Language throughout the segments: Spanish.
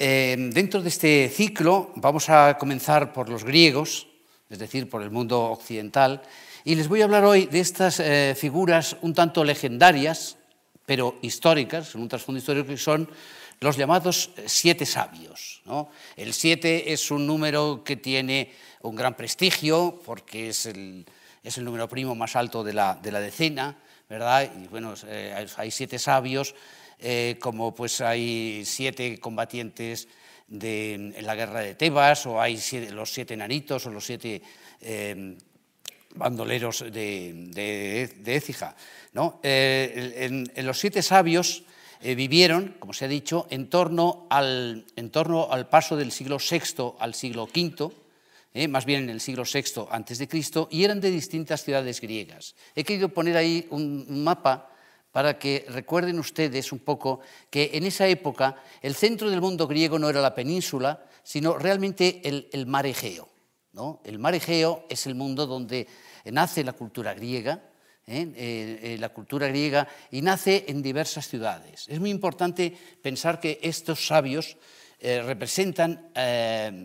Em, dentro de este ciclo vamos a comenzar por los griegos, es decir, por el mundo occidental, y les voy a hablar hoy de estas eh, figuras un tanto legendarias, pero históricas, en un trasfondo histórico, que son los llamados eh, siete sabios. El siete es un número que tiene un gran prestigio, porque es el, es el número primo más alto de la, de la decena, ¿verdad? Y bueno, eh, hay siete sabios eh, como pues hay siete combatientes de, en la guerra de Tebas, o hay los siete naritos o los siete em, bandoleros de, de, Écija. ¿no? Eh, en, los siete sabios eh, vivieron, como se ha dicho, en torno, al, en torno al paso del siglo VI al siglo V, más bien en el siglo VI antes de Cristo, y eran de distintas ciudades griegas. He querido poner ahí un mapa para que recuerden ustedes un poco que en esa época el centro del mundo griego no era la península, sino realmente el, mar Egeo. El mar Egeo es el mundo donde nace la cultura griega, ¿eh? Eh, eh, la cultura griega y nace en diversas ciudades. Es muy importante pensar que estos sabios representan a,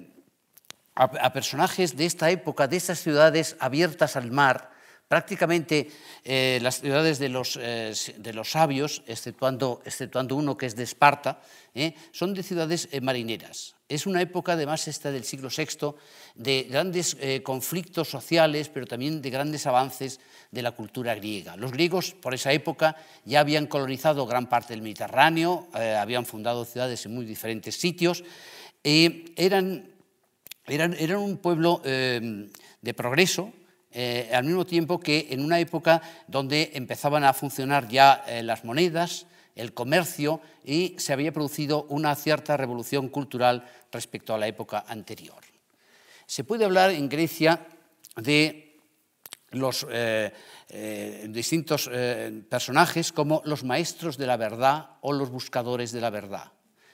personajes de esta época, de estas ciudades abiertas al mar, Prácticamente eh, las ciudades de los, eh, de los sabios, exceptuando, exceptuando, uno que es de Esparta, eh, son de ciudades marineras. Es una época, además, esta del siglo VI, de grandes conflictos sociales, pero también de grandes avances de la cultura griega. Los griegos, por esa época, ya habían colonizado gran parte del Mediterráneo, habían fundado ciudades en muy diferentes sitios, eran, eran, eran, un pueblo de progreso, eh, al mismo tiempo que en una época donde empezaban a funcionar ya eh, las monedas, el comercio y se había producido una cierta revolución cultural respecto a la época anterior. Se puede hablar en Grecia de los eh, distintos personajes como los maestros de la verdad o los buscadores de la verdad.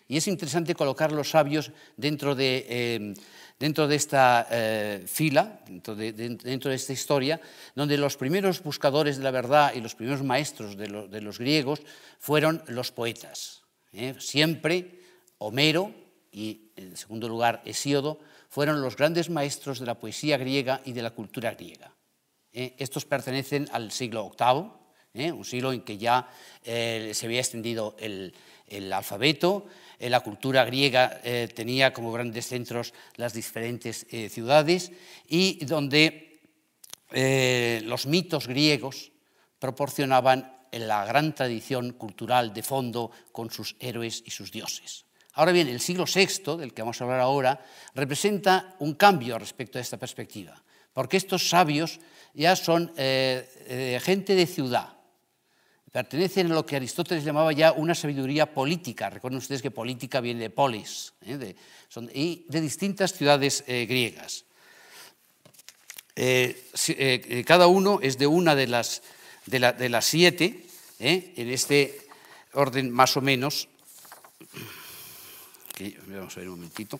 Y es interesante colocar los sabios dentro de dentro de esta eh, fila, dentro de, esta historia, donde los primeros buscadores de la verdad y los primeros maestros de, los griegos fueron los poetas. ¿eh? Siempre Homero y, en segundo lugar, Hesíodo fueron los grandes maestros de la poesía griega y de la cultura griega. ¿eh? Estos pertenecen al siglo VIII, un siglo en que ya se había extendido el, el alfabeto, eh, la cultura griega eh, tenía como grandes centros las diferentes eh, ciudades y donde los mitos griegos proporcionaban la gran tradición cultural de fondo con sus héroes y sus dioses. Ahora bien, el siglo VI, del que vamos a hablar ahora, representa un cambio respecto a esta perspectiva, porque estos sabios ya son gente de ciudad, pertenecen a lo que Aristóteles llamaba ya una sabiduría política. Recuerden ustedes que política viene de polis, ¿eh? de, y de distintas ciudades eh, griegas. Eh, cada uno es de una de las, siete, en este orden más o menos. vamos a ver un momentito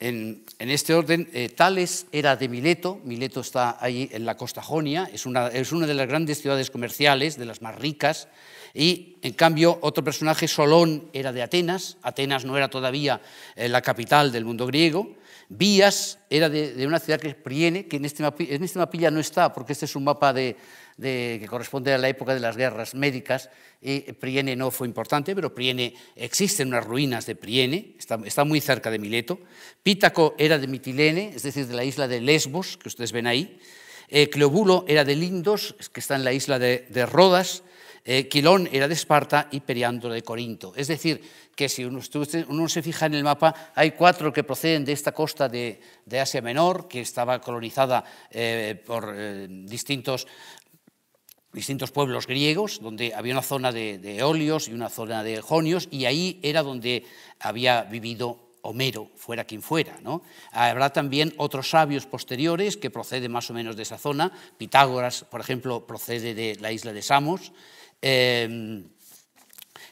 en, este orden, eh, Tales era de Mileto, Mileto está ahí en la costa jonia, es una, es una de las grandes ciudades comerciales, de las más ricas, y en cambio otro personaje, Solón, era de Atenas, Atenas no era todavía eh, la capital del mundo griego, Vías era de, una ciudad que es Priene, que en este, en este mapilla no está, porque este es un mapa de, que corresponde a la época de las guerras médicas. Y Priene no fue importante, pero Priene existen unas ruinas de Priene, está, muy cerca de Mileto. Pítaco era de Mitilene, es decir, de la isla de Lesbos, que ustedes ven ahí. Eh, Cleobulo era de Lindos, que está en la isla de, Rodas. Eh, Quilón era de Esparta y Periandro de Corinto. Es decir, que si uno, uno, se fija en el mapa, hay cuatro que proceden de esta costa de, Asia Menor, que estaba colonizada eh, por distintos distintos pueblos griegos, donde había una zona de, de Eolios y una zona de Jonios, y ahí era donde había vivido Homero, fuera quien fuera. Habrá también otros sabios posteriores que proceden más o menos de esa zona. Pitágoras, por ejemplo, procede de la isla de Samos. Em,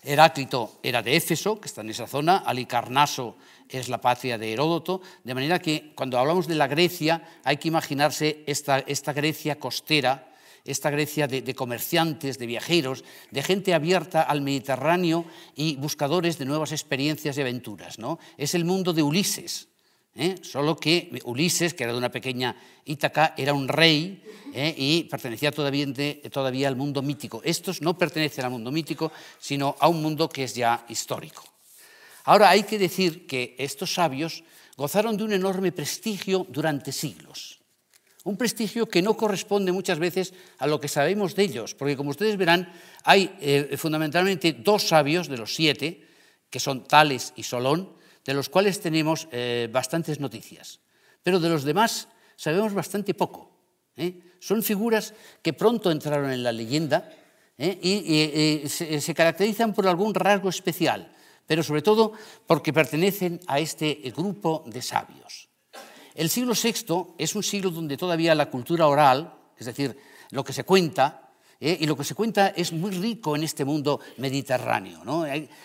Heráclito era de Éfeso, que está en esa zona. Alicarnaso es la patria de Heródoto. De manera que cuando hablamos de la Grecia hay que imaginarse esta, esta Grecia costera esta Grecia de, comerciantes, de viajeros, de gente abierta al Mediterráneo y buscadores de nuevas experiencias y aventuras. ¿no? Es el mundo de Ulises, ¿eh? solo que Ulises, que era de una pequeña Ítaca, era un rey ¿eh? y pertenecía todavía al mundo mítico. Estos no pertenecen al mundo mítico, sino a un mundo que es ya histórico. Ahora hay que decir que estos sabios gozaron de un enorme prestigio durante siglos. Un prestigio que no corresponde muchas veces a lo que sabemos de ellos, porque como ustedes verán, hay eh, fundamentalmente dos sabios de los siete, que son Tales y Solón, de los cuales tenemos eh, bastantes noticias. Pero de los demás sabemos bastante poco. ¿eh? Son figuras que pronto entraron en la leyenda y, se caracterizan por algún rasgo especial, pero sobre todo porque pertenecen a este grupo de sabios. El siglo VI es un siglo donde todavía la cultura oral, es decir, lo que se cuenta, eh, y lo que se cuenta es muy rico en este mundo mediterráneo.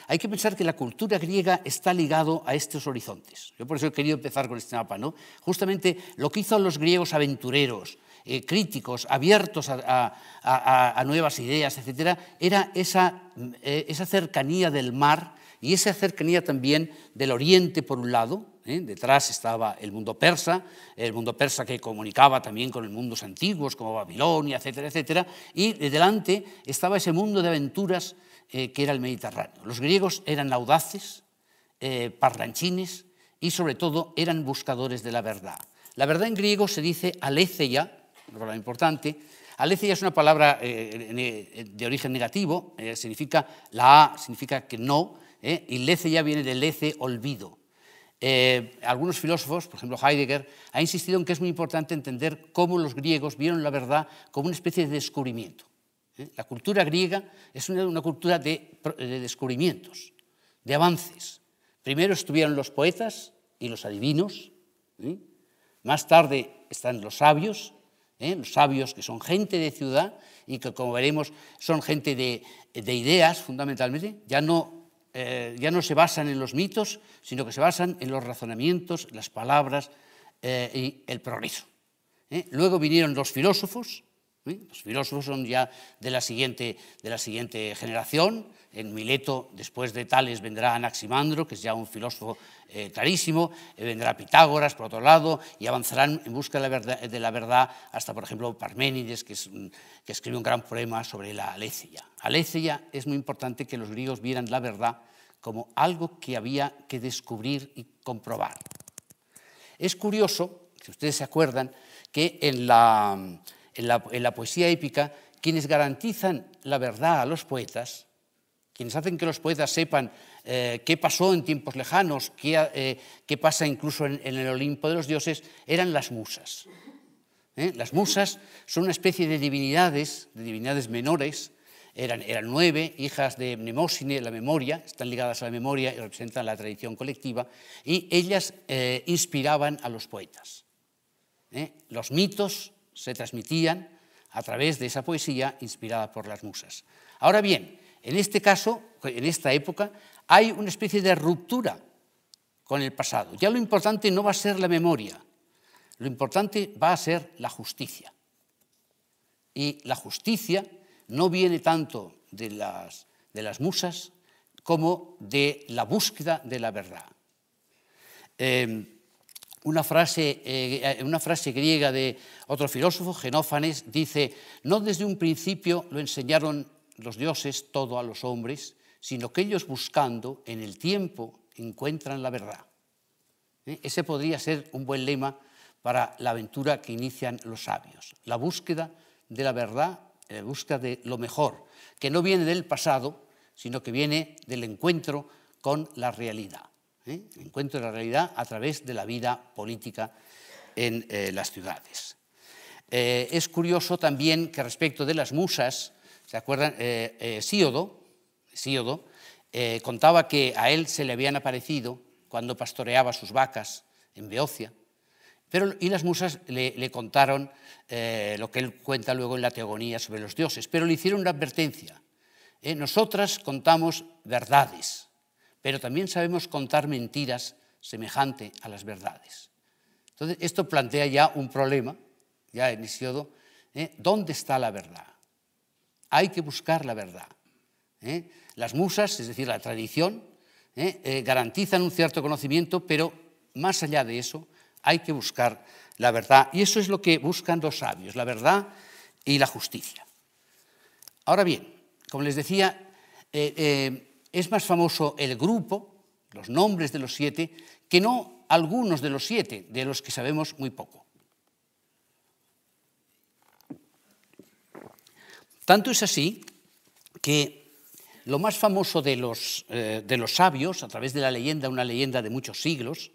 Hay, que pensar que la cultura griega está ligado a estos horizontes. Yo por eso he querido empezar con este mapa. ¿no? Justamente lo que hizo a los griegos aventureros, eh, críticos, abiertos a, nuevas ideas, etc., era esa, eh, esa cercanía del mar y esa cercanía también del Oriente por un lado, ¿eh? detrás estaba el mundo persa, el mundo persa que comunicaba también con los mundos antiguos como Babilonia, etcétera, etcétera, y delante estaba ese mundo de aventuras eh, que era el Mediterráneo. Los griegos eran audaces, parranchines eh, parlanchines y sobre todo eran buscadores de la verdad. La verdad en griego se dice aletheia, una palabra importante, Aletheia es una palabra de origen negativo, significa la A, significa que no, ¿eh? y lece ya viene de lece olvido. Eh, algunos filósofos, por ejemplo Heidegger, ha insistido en que es muy importante entender cómo los griegos vieron la verdad como una especie de descubrimiento. ¿eh? La cultura griega es una, cultura de, descubrimientos, de avances. Primero estuvieron los poetas y los adivinos, más tarde están los sabios, los sabios que son gente de ciudad y que, como veremos, son gente de, de ideas fundamentalmente, ya no eh, ya no se basan en los mitos, sino que se basan en los razonamientos, las palabras eh, y el progreso. ¿eh? Luego vinieron los filósofos, los filósofos son ya de de la siguiente generación, en Mileto, después de Tales, vendrá Anaximandro, que es ya un filósofo eh, clarísimo, eh, vendrá Pitágoras, por otro lado, y avanzarán en busca de la verdad, hasta, por ejemplo, Parménides, que, es, escribe un gran poema sobre la Alecia. Alecia es muy importante que los griegos vieran la verdad como algo que había que descubrir y comprobar. Es curioso, si ustedes se acuerdan, que en la poesía épica quienes garantizan la verdad a los poetas quienes hacen que los poetas sepan eh, qué pasó en tiempos lejanos, qué, eh, pasa incluso en, el Olimpo de los dioses, eran las musas. ¿eh? Las musas son una especie de divinidades, de divinidades menores, eran, nueve hijas de Mnemosine, la memoria, están ligadas a la memoria y representan la tradición colectiva, y ellas inspiraban a los poetas. Los mitos se transmitían a través de esa poesía inspirada por las musas. Ahora bien, en este caso, en esta época, hay una especie de ruptura con el pasado. Ya lo importante no va a ser la memoria, lo importante va a ser la justicia. Y la justicia no viene tanto de las, musas como de la búsqueda de la verdad. Em, una, frase, eh, una frase griega de otro filósofo, Genófanes, dice, no desde un principio lo enseñaron los dioses todo a los hombres, sino que ellos buscando en el tiempo encuentran la verdad. ¿Eh? Ese podría ser un buen lema para la aventura que inician los sabios, la búsqueda de la verdad, la búsqueda de lo mejor, que no viene del pasado, sino que viene del encuentro con la realidad, ¿eh? el encuentro de la realidad a través de la vida política en eh, las ciudades. es curioso también que respecto de las musas, ¿Se acuerdan? Eh, eh Síodo, eh, contaba que a él se le habían aparecido cuando pastoreaba sus vacas en Beocia. Pero, y las musas le, contaron eh, lo que él cuenta luego en la teogonía sobre los dioses, pero le hicieron una advertencia. nosotras contamos verdades, pero también sabemos contar mentiras semejante a las verdades. Entonces, esto plantea ya un problema, ya en Isiodo, ¿dónde está la verdad? hay que buscar la verdad. ¿eh? Las musas, es decir, la tradición, ¿eh? Eh, garantizan un cierto conocimiento, pero más allá de eso hay que buscar la verdad. Y eso es lo que buscan los sabios, la verdad y la justicia. Ahora bien, como les decía, es más famoso el grupo, los nombres de los siete, que no algunos de los siete, de los que sabemos muy poco. Tanto es así que lo más famoso de los, eh, de los sabios, a través de la leyenda, una leyenda de muchos siglos,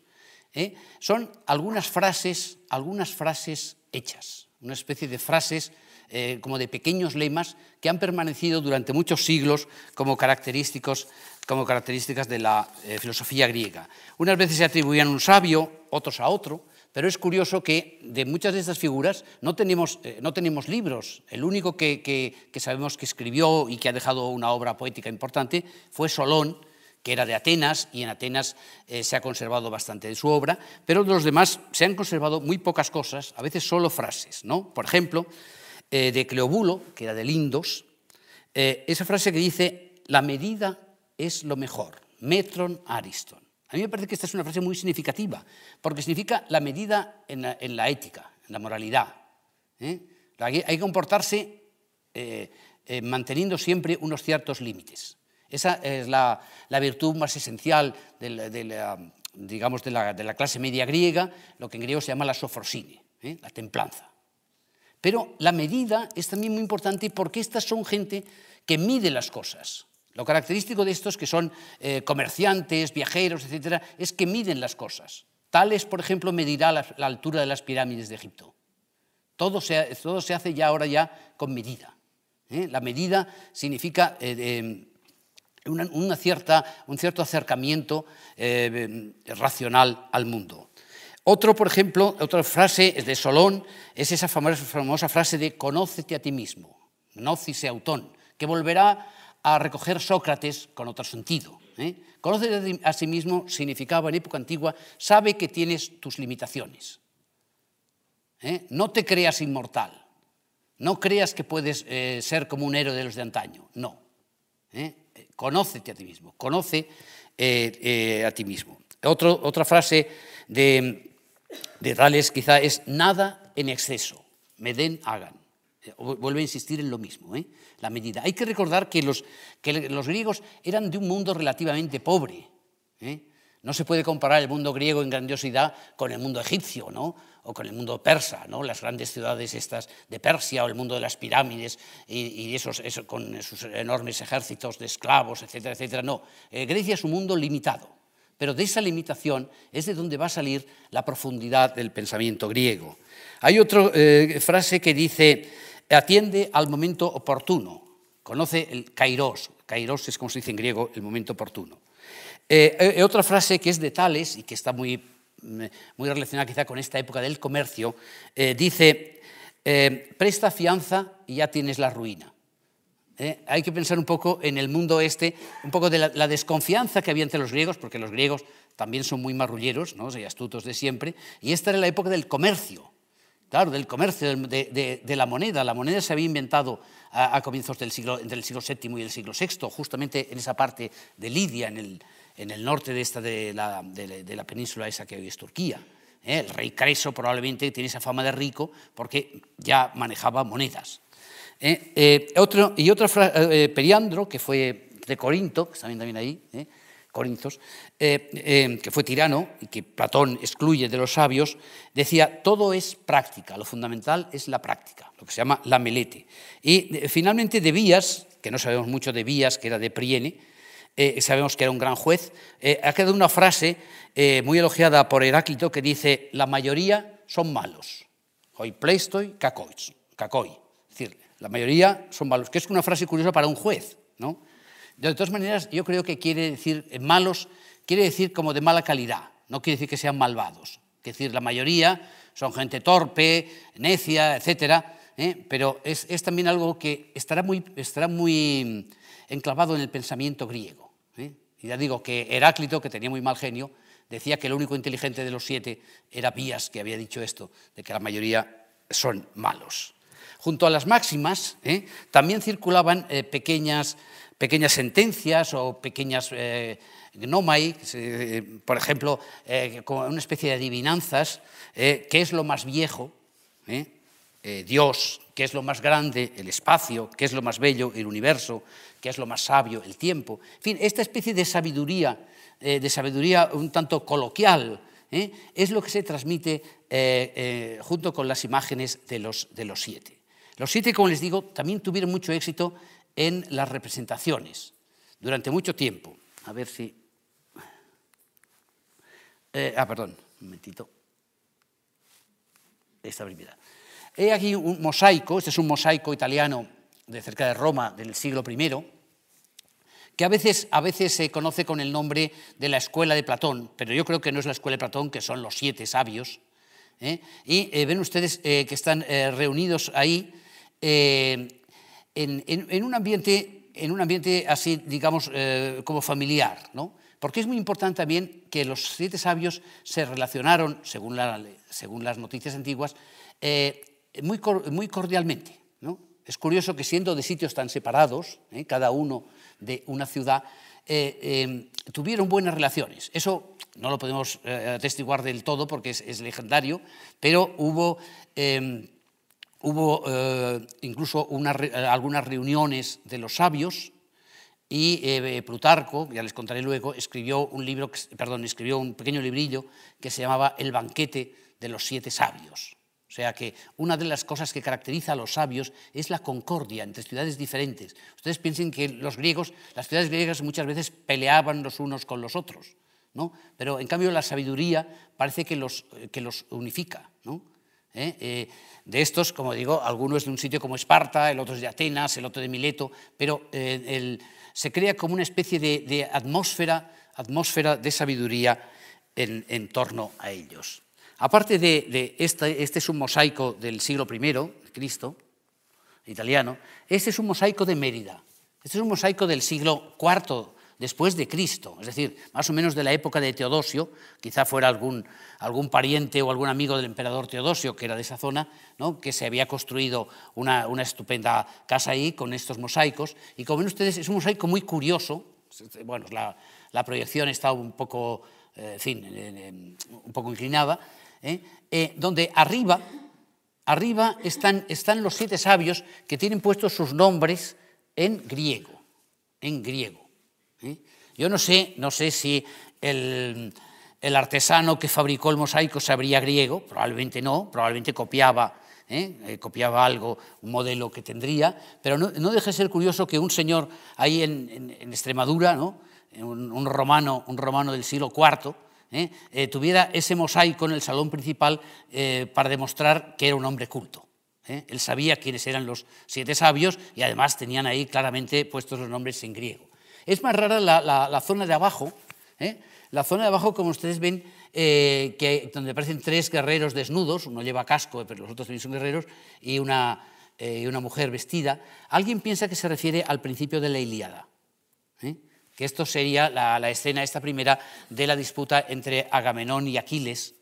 eh, son algunas frases, algunas frases hechas, una especie de frases eh, como de pequeños lemas que han permanecido durante muchos siglos como, característicos, como características de la filosofía griega. Unas veces se atribuían a un sabio, otros a otro, pero es curioso que de muchas de estas figuras no tenemos, eh, no tenemos libros. El único que, sabemos que escribió y que ha dejado una obra poética importante fue Solón, que era de Atenas, y en Atenas eh, se ha conservado bastante de su obra, pero de los demás se han conservado muy pocas cosas, a veces solo frases. ¿no? Por ejemplo, eh, de Cleobulo, que era de Lindos, esa frase que dice, la medida es lo mejor, metron ariston. A mí me parece que esta es una frase muy significativa, porque significa la medida en la, ética, en la moralidad. ¿eh? Hay, que comportarse eh, eh, manteniendo siempre unos ciertos límites. Esa es la, virtud más esencial de la, clase media griega, lo que en griego se llama la sofrosine, la templanza. Pero la medida es también muy importante porque estas son gente que mide las cosas. Lo característico de estos que son eh, comerciantes, viajeros, etc., es que miden las cosas. Tales, por ejemplo, medirá la, altura de las pirámides de Egipto. Todo se, todo se hace ya ahora ya con medida. ¿eh? La medida significa eh, una, cierta, un cierto acercamiento racional al mundo. Otro, por ejemplo, otra frase de Solón es esa famosa, famosa frase de conócete a ti mismo, gnosis autón, que volverá a recoger Sócrates con otro sentido. ¿eh? Conoce a sí mismo significaba en época antigua, sabe que tienes tus limitaciones. ¿eh? No te creas inmortal. No creas que puedes eh, ser como un héroe de los de antaño. No. Conócete a ti mismo. Conoce a ti mismo. otra frase de, Dales quizá es nada en exceso. Me den, hagan. Eh, vuelve a insistir en lo mismo, ¿eh? la medida. Hay que recordar que los, que los griegos eran de un mundo relativamente pobre. ¿eh? No se puede comparar el mundo griego en grandiosidad con el mundo egipcio, ¿no? O con el mundo persa, ¿no? Las grandes ciudades estas de Persia o el mundo de las pirámides y, esos, con sus enormes ejércitos de esclavos, etcétera, etcétera. No, Grecia es un mundo limitado, pero de esa limitación es de donde va a salir la profundidad del pensamiento griego. Hay otra frase que dice atiende al momento oportuno, conoce el kairos, kairos es como se dice en griego, el momento oportuno. Eh, eh, eh, otra frase que es de Tales y que está muy, mm, muy relacionada quizá con esta época del comercio, dice, presta fianza y ya tienes la ruina. hay que pensar un poco en el mundo este, un poco de la, desconfianza que había entre los griegos, porque los griegos también son muy marrulleros y astutos de siempre, y esta era la época del comercio claro, del comercio, de, la moneda. La moneda se había inventado a, comienzos del siglo, entre el siglo VII y el siglo VI, justamente en esa parte de Lidia, en el, norte de, esta, de, la, península esa que hoy es Turquía. ¿eh? El rey Creso probablemente tiene esa fama de rico porque ya manejaba monedas. ¿eh? Eh, y otro Periandro, que fue de Corinto, que también, también ahí, Corintios, eh, eh, que fue tirano y que Platón excluye de los sabios, decía, todo es práctica, lo fundamental es la práctica, lo que se llama la melete. Y eh, finalmente, de Vías, que no sabemos mucho de Vías, que era de Priene, sabemos que era un gran juez, ha quedado una frase muy elogiada por Heráclito que dice, la mayoría son malos, hoy pleistoi kakoi, es decir, la mayoría son malos, que es una frase curiosa para un juez, ¿no? De todas maneras, yo creo que quiere decir eh, malos, quiere decir como de mala calidad, no quiere decir que sean malvados. Es decir, la mayoría son gente torpe, necia, etc. ¿eh? pero es, también algo que estará muy, estará muy mm, enclavado en el pensamiento griego. ¿eh? Y ya digo que Heráclito, que tenía muy mal genio, decía que el único inteligente de los siete era Pías, que había dicho esto, de que la mayoría son malos. Junto a las máximas también circulaban pequeñas pequeñas sentencias o pequeñas eh, gnomai, eh, por ejemplo, eh, como una especie de adivinanzas, qué es lo más viejo, Dios, qué es lo más grande, el espacio, qué es lo más bello, el universo, qué es lo más sabio, el tiempo. En fin, esta especie de sabiduría, de sabiduría un tanto coloquial, es lo que se transmite junto con las imágenes de los, de los siete. Los siete, como les digo, también tuvieron mucho éxito en las representaciones durante mucho tiempo. A ver si... Eh, ah, perdón, un momentito. Esta primera. He aquí un mosaico, este es un mosaico italiano de cerca de Roma del siglo I, que a veces, a veces se conoce con el nombre de la escuela de Platón, pero yo creo que no es la escuela de Platón, que son los siete sabios. ¿eh? Y eh, ven ustedes que están reunidos ahí en, un, ambiente, en un ambiente así, digamos, eh, como familiar, ¿no? Porque es muy importante también que los siete sabios se relacionaron, según, la, según las noticias antiguas, eh, muy, muy cordialmente. ¿no? Es curioso que siendo de sitios tan separados, ¿eh? cada uno de una ciudad, tuvieron buenas relaciones. Eso no lo podemos atestiguar del todo porque es, es legendario, pero hubo hubo eh, incluso eh, algunas reuniones de los sabios y eh, Plutarco, ya les contaré luego, escribió un libro, perdón, escribió un pequeño librillo que se llamaba El banquete de los siete sabios. O sea que una de las cosas que caracteriza a los sabios es la concordia entre ciudades diferentes. Ustedes piensen que los griegos, las ciudades griegas muchas veces peleaban los unos con los otros, ¿no? Pero en cambio la sabiduría parece que los, que los unifica, ¿no? ¿eh? Eh, de estos, como digo, algunos de un sitio como Esparta, el otro es de Atenas, el otro de Mileto, pero eh, se crea como una especie de, atmósfera, atmósfera de sabiduría en, torno a ellos. Aparte de, este, este es un mosaico del siglo I, Cristo, italiano, este es un mosaico de Mérida, este es un mosaico del siglo IV después de Cristo, es decir, más o menos de la época de Teodosio, quizá fuera algún, pariente o algún amigo del emperador Teodosio, que era de esa zona, que se había construido una, estupenda casa ahí con estos mosaicos. Y como ven ustedes, es un mosaico muy curioso, bueno, la, proyección está un poco, eh, eh, eh, un poco inclinada, donde arriba, arriba están, están los siete sabios que tienen puestos sus nombres en griego, en griego. ¿eh? Yo no sé, no sé si el, artesano que fabricó el mosaico sabría griego, probablemente no, probablemente copiaba, ¿eh? Eh, copiaba algo, un modelo que tendría, pero no, deje de ser curioso que un señor ahí en, Extremadura, un, romano, un romano del siglo IV, tuviera ese mosaico en el salón principal para demostrar que era un hombre culto. Él sabía quiénes eran los siete sabios y además tenían ahí claramente puestos los nombres en griego. Es más rara la, zona de abajo, ¿eh? la zona de abajo, como ustedes ven, eh, que, donde aparecen tres guerreros desnudos, uno lleva casco, pero los otros también son guerreros, y una, eh, mujer vestida. Alguien piensa que se refiere al principio de la Ilíada, que esto sería la, escena, esta primera, de la disputa entre Agamenón y Aquiles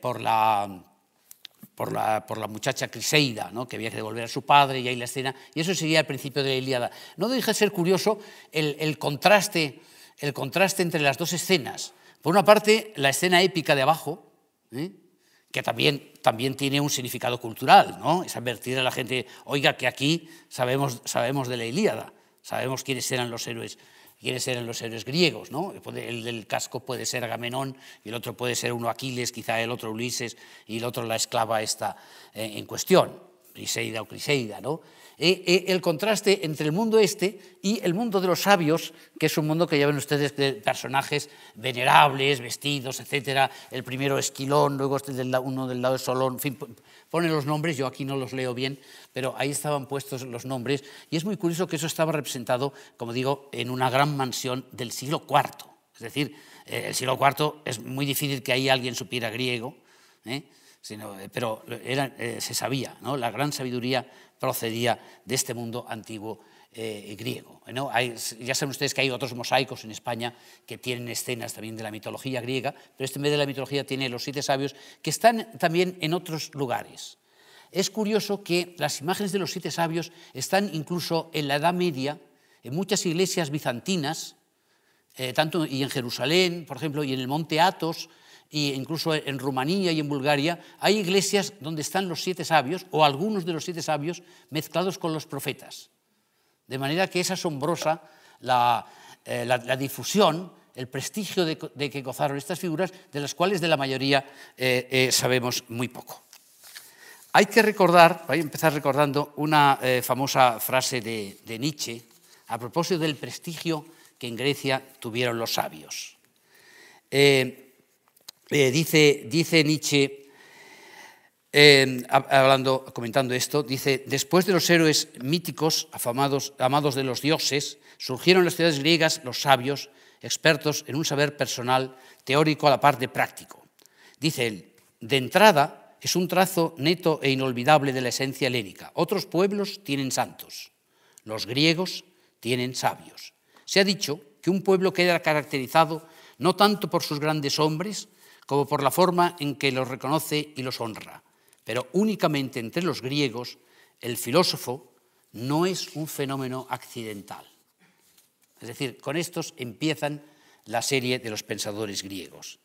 por la por la, muchacha Criseida, que había que devolver a su padre y ahí la escena, y eso sería el principio de la Ilíada. No deja de ser curioso el, contraste, el contraste entre las dos escenas. Por una parte, la escena épica de abajo, ¿eh? que también, también tiene un significado cultural, ¿no? es advertir a la gente, oiga, que aquí sabemos, sabemos de la Ilíada, sabemos quiénes eran los héroes ser en los héroes griegos. ¿no? El del casco puede ser Agamenón y el otro puede ser uno Aquiles, quizá el otro Ulises y el otro la esclava esta eh, en cuestión, Criseida o Criseida. ¿no? Eh, eh, el contraste entre el mundo este y el mundo de los sabios, que es un mundo que ya ven ustedes de personajes venerables, vestidos, etc. El primero Esquilón, luego este del, uno del lado de Solón, ponen los nombres, yo aquí no los leo bien, pero ahí estaban puestos los nombres, y es muy curioso que eso estaba representado, como digo, en una gran mansión del siglo IV. Es decir, eh, el siglo IV es muy difícil que ahí alguien supiera griego. ¿eh? Eh, pero eh, se sabía, la gran sabiduría procedía de este mundo antiguo eh, griego. ya saben ustedes que hay otros mosaicos en España que tienen escenas también de la mitología griega, pero este en vez de la mitología tiene los siete sabios que están también en otros lugares. Es curioso que las imágenes de los siete sabios están incluso en la Edad Media, en muchas iglesias bizantinas, tanto y en Jerusalén, por ejemplo, y en el monte Athos, incluso en Rumanía y en Bulgaria, hay iglesias donde están los siete sabios o algunos de los siete sabios mezclados con los profetas. De manera que es asombrosa la, eh, difusión, el prestigio de, que gozaron estas figuras, de las cuales de la mayoría eh, eh, sabemos muy poco. Hay que recordar, voy a empezar recordando una famosa frase de, Nietzsche a propósito del prestigio que en Grecia tuvieron los sabios. Eh, dice, Nietzsche, em, hablando, comentando esto, dice, después de los héroes míticos, afamados, amados de los dioses, surgieron en las ciudades griegas los sabios, expertos en un saber personal, teórico a la par de práctico. Dice él, de entrada es un trazo neto e inolvidable de la esencia helénica. Otros pueblos tienen santos, los griegos tienen sabios. Se ha dicho que un pueblo queda caracterizado no tanto por sus grandes hombres, como por la forma en que los reconoce y los honra. Pero únicamente entre los griegos, el filósofo no es un fenómeno accidental. Es decir, con estos empiezan la serie de los pensadores griegos.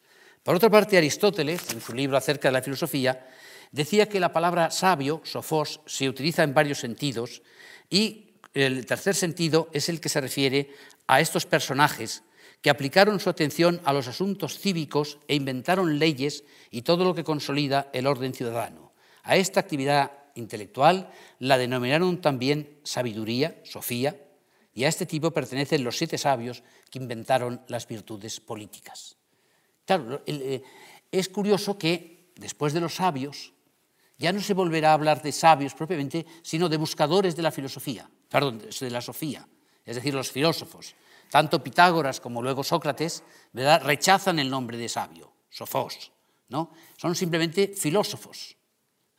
Por otra parte, Aristóteles, en su libro acerca de la filosofía, decía que la palabra sabio, sofós, se utiliza en varios sentidos y el tercer sentido es el que se refiere a estos personajes aplicaron su atención a los asuntos cívicos e inventaron leyes y todo lo que consolida el orden ciudadano. A esta actividad intelectual la denominaron también sabiduría, sofía, y a este tipo pertenecen los siete sabios que inventaron las virtudes políticas. Claro, eh, es curioso que después de los sabios ya no se volverá a hablar de sabios propiamente, sino de buscadores de la filosofía, perdón, de la sofía, es decir, los filósofos, tanto Pitágoras como luego Sócrates rechazan el nombre de sabio, sofós. ¿no? Son simplemente filósofos,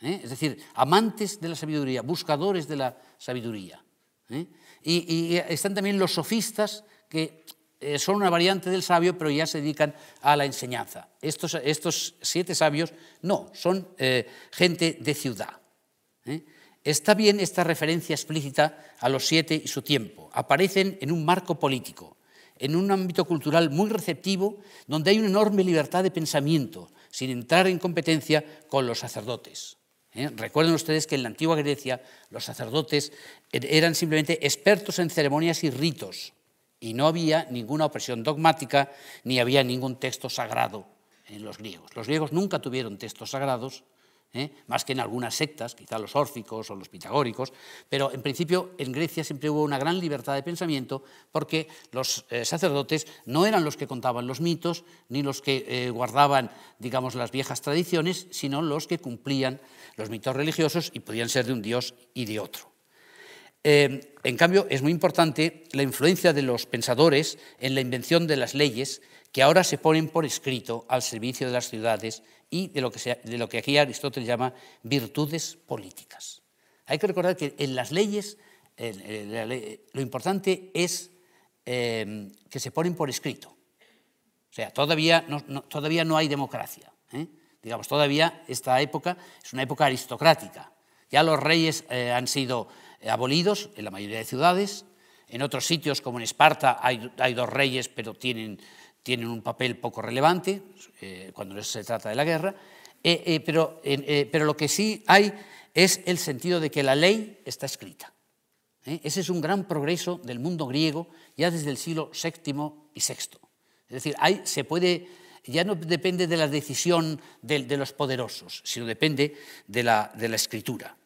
¿eh? es decir, amantes de la sabiduría, buscadores de la sabiduría. ¿eh? Y, están también los sofistas que eh, son una variante del sabio, pero ya se dedican a la enseñanza. Estos, siete sabios no, son gente de ciudad. Está bien esta referencia explícita a los siete y su tiempo. Aparecen en un marco político, en un ámbito cultural muy receptivo, donde hay una enorme libertad de pensamiento, sin entrar en competencia con los sacerdotes. ¿eh? Recuerden ustedes que en la antigua Grecia los sacerdotes er-, eran simplemente expertos en ceremonias y ritos, y no había ninguna opresión dogmática ni había ningún texto sagrado en los griegos. Los griegos nunca tuvieron textos sagrados, ¿eh? más que en algunas sectas, quizá los órficos o los pitagóricos, pero en principio en Grecia siempre hubo una gran libertad de pensamiento porque los eh, sacerdotes no eran los que contaban los mitos ni los que eh, guardaban, digamos, las viejas tradiciones, sino los que cumplían los mitos religiosos y podían ser de un dios y de otro. en cambio, es muy importante la influencia de los pensadores en la invención de las leyes que ahora se ponen por escrito al servicio de las ciudades y de lo, que de lo que aquí Aristóteles llama virtudes políticas. Hay que recordar que en las leyes lo importante es em, que se ponen por escrito. O sea, todavía no, todavía no hay democracia. ¿eh? Digamos, todavía esta época es una época aristocrática. Ya los reyes eh, han sido eh, abolidos en la mayoría de ciudades. En otros sitios, como en Esparta, hay, hay dos reyes, pero tienen tienen un papel poco relevante eh, cuando se trata de la guerra, eh, eh, pero, lo que sí hay es el sentido de que la ley está escrita. Ese es un gran progreso del mundo griego ya desde el siglo VII y VI. Es decir, se puede, ya no depende de la decisión de, los poderosos, sino depende de la, escritura.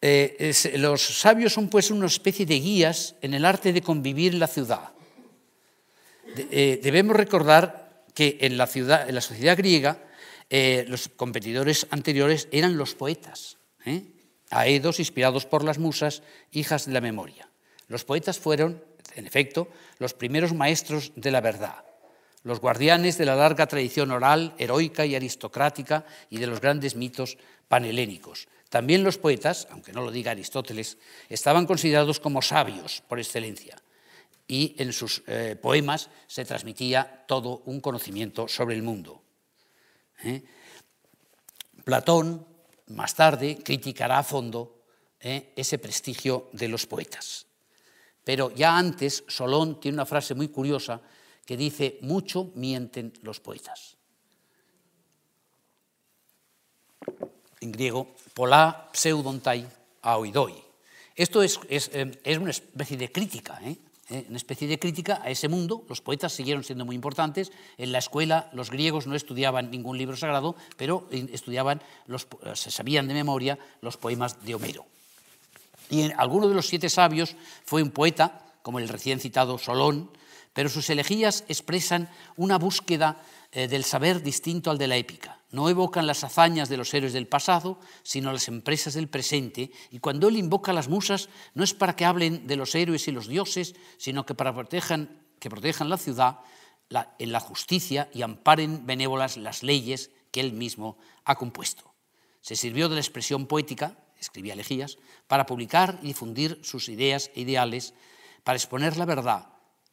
los sabios son pues una especie de guías en el arte de convivir en la ciudad, eh, debemos recordar que en la, sociedad griega eh, los competidores anteriores eran los poetas, ¿eh? aedos inspirados por las musas, hijas de la memoria. Los poetas fueron, en efecto, los primeros maestros de la verdad, los guardianes de la larga tradición oral, heroica y aristocrática y de los grandes mitos panhelénicos. También los poetas, aunque no lo diga Aristóteles, estaban considerados como sabios por excelencia y en sus eh, poemas se transmitía todo un conocimiento sobre el mundo. ¿eh? Platón, más tarde, criticará a fondo ¿eh? ese prestigio de los poetas. Pero ya antes, Solón tiene una frase muy curiosa que dice, mucho mienten los poetas. En griego, «Pola pseudontai aoidoi. Esto es, es, una especie de crítica ¿eh? Eh, una especie de crítica a ese mundo. Los poetas siguieron siendo muy importantes. En la escuela los griegos no estudiaban ningún libro sagrado, pero estudiaban, los, eh, se sabían de memoria los poemas de Homero. Y alguno de los siete sabios fue un poeta, como el recién citado Solón, pero sus elegías expresan una búsqueda eh, del saber distinto al de la épica. No evocan las hazañas de los héroes del pasado, sino las empresas del presente, y cuando él invoca a las musas no es para que hablen de los héroes y los dioses, sino que para protejan, que protejan la ciudad en la justicia y amparen benévolas las leyes que él mismo ha compuesto. Se sirvió de la expresión poética, escribía Legías, para publicar y difundir sus ideas e ideales, para exponer la verdad,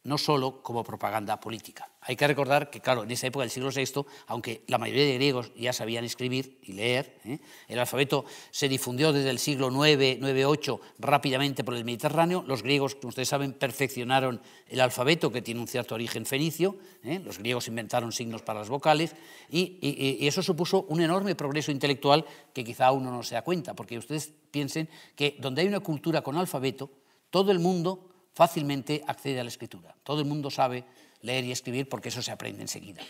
no solo como propaganda política. Hay que recordar que, claro, en esa época del siglo VI, aunque la mayoría de griegos ya sabían escribir y leer, ¿eh? el alfabeto se difundió desde el siglo IX, IX-VIII rápidamente por el Mediterráneo. Los griegos, como ustedes saben, perfeccionaron el alfabeto, que tiene un cierto origen fenicio. ¿eh? Los griegos inventaron signos para las vocales y, eso supuso un enorme progreso intelectual que quizá uno no se da cuenta, porque ustedes piensen que donde hay una cultura con alfabeto, todo el mundo fácilmente accede a la escritura. Todo el mundo sabe leer y escribir porque eso se aprende enseguida.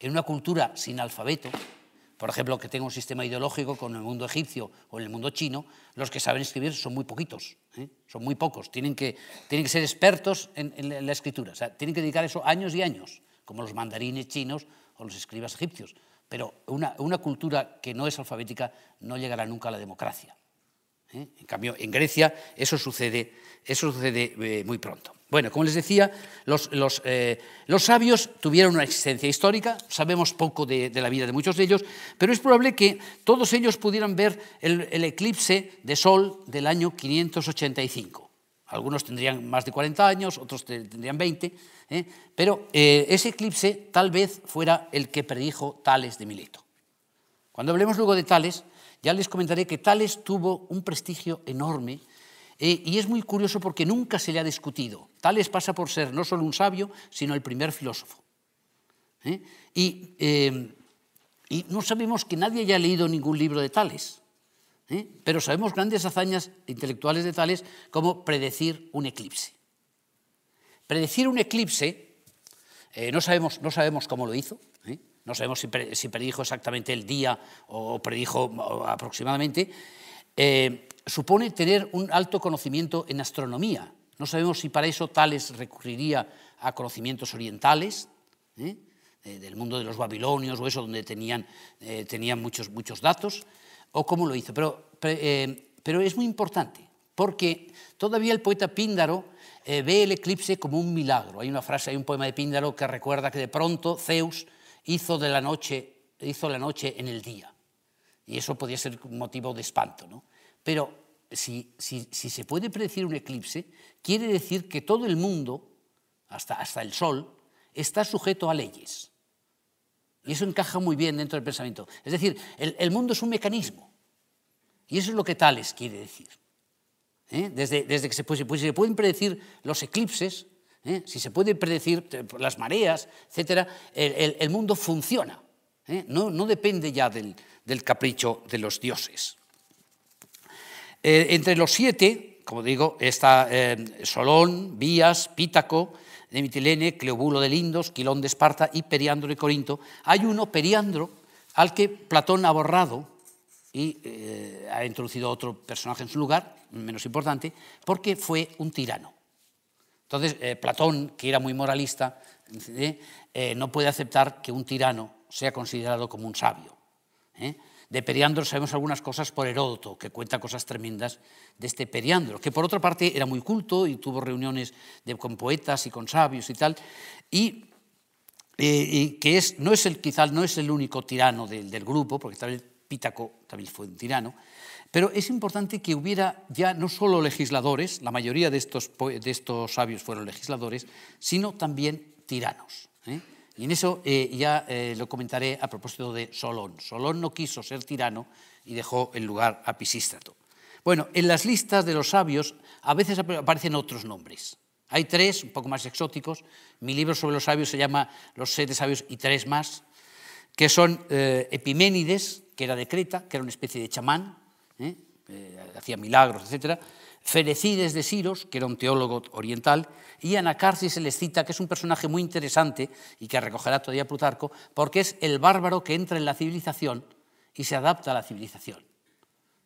En una cultura sin alfabeto, por ejemplo, que tenga un sistema ideológico con el mundo egipcio o en el mundo chino, los que saben escribir son muy poquitos, ¿eh? son muy pocos, tienen que, tienen que ser expertos en, la, escritura, tienen que dedicar eso años y años, como los mandarines chinos o los escribas egipcios. Pero una, una cultura que no es alfabética no llegará nunca a la democracia. ¿eh? En cambio, en Grecia eso sucede, eh, muy pronto. Bueno, como les decía, eh, los, sabios tuvieron una existencia histórica, sabemos poco de, la vida de muchos de ellos, pero es probable que todos ellos pudieran ver el, eclipse de Sol del año 585. Algunos tendrían más de 40 años, otros tendrían 20, pero ese eclipse tal vez fuera el que predijo Tales de Mileto. Cuando hablemos luego de Tales, ya les comentaré que Tales tuvo un prestigio enorme eh, y es muy curioso porque nunca se le ha discutido. Tales pasa por ser no solo un sabio, sino el primer filósofo. Eh, em, y, no sabemos que nadie haya leído ningún libro de Tales, eh, pero sabemos grandes hazañas intelectuales de Tales como predecir un eclipse. Predecir un eclipse, no, sabemos, no sabemos cómo lo hizo, no sabemos si, predijo exactamente el día o predijo aproximadamente, eh, supone tener un alto conocimiento en astronomía. No sabemos si para eso Tales recurriría a conocimientos orientales, ¿eh? del mundo de los babilonios o eso, donde tenían, eh, muchos, muchos datos, o cómo lo hizo. Pero, pero es muy importante, porque todavía el poeta Píndaro ve el eclipse como un milagro. Hay una frase, hay un poema de Píndaro que recuerda que de pronto Zeus hizo de la noche, hizo la noche en el día. Y eso podía ser un motivo de espanto, Pero si, se puede predecir un eclipse, quiere decir que todo el mundo, hasta, hasta el Sol, está sujeto a leyes. Y eso encaja muy bien dentro del pensamiento. Es decir, el, mundo es un mecanismo. Y eso es lo que Tales quiere decir. ¿eh? Desde, que se, pues, se pueden predecir los eclipses, ¿eh? si se puede predecir eh, las mareas, etc., el, mundo funciona. ¿eh? No, depende ya del, capricho de los dioses. entre los siete, como digo, está Solón, Vías, Pítaco, de Mitilene, Cleobulo de Lindos, Quilón de Esparta y Periandro de Corinto. Hay uno, Periandro, al que Platón ha borrado y ha introducido otro personaje en su lugar, menos importante, porque fue un tirano. Entonces, eh, Platón, que era muy moralista, eh, no puede aceptar que un tirano sea considerado como un sabio. ¿eh? De Periandro sabemos algunas cosas por Heródoto, que cuenta cosas tremendas de este Periandro, que por otra parte era muy culto y tuvo reuniones con poetas y con sabios y tal, y, que es, no es el, quizás no es el único tirano del, del grupo, porque tal vez Pítaco también fue un tirano, pero es importante que hubiera ya no solo legisladores, la mayoría de estos, de estos sabios fueron legisladores, sino también tiranos. ¿eh? Y en eso eh, ya eh, lo comentaré a propósito de Solón. Solón no quiso ser tirano y dejó el lugar a Pisístrato. Bueno, en las listas de los sabios a veces aparecen otros nombres. Hay tres, un poco más exóticos. Mi libro sobre los sabios se llama Los siete sabios y tres más, que son Epiménides, que era de Creta, que era una especie de chamán, ¿eh? Eh, hacía milagros, etcétera, Ferecides de Siros, que era un teólogo oriental, y Anacarsis el Escita, que es un personaje muy interesante y que recogerá todavía Plutarco, porque es el bárbaro que entra en la civilización y se adapta a la civilización.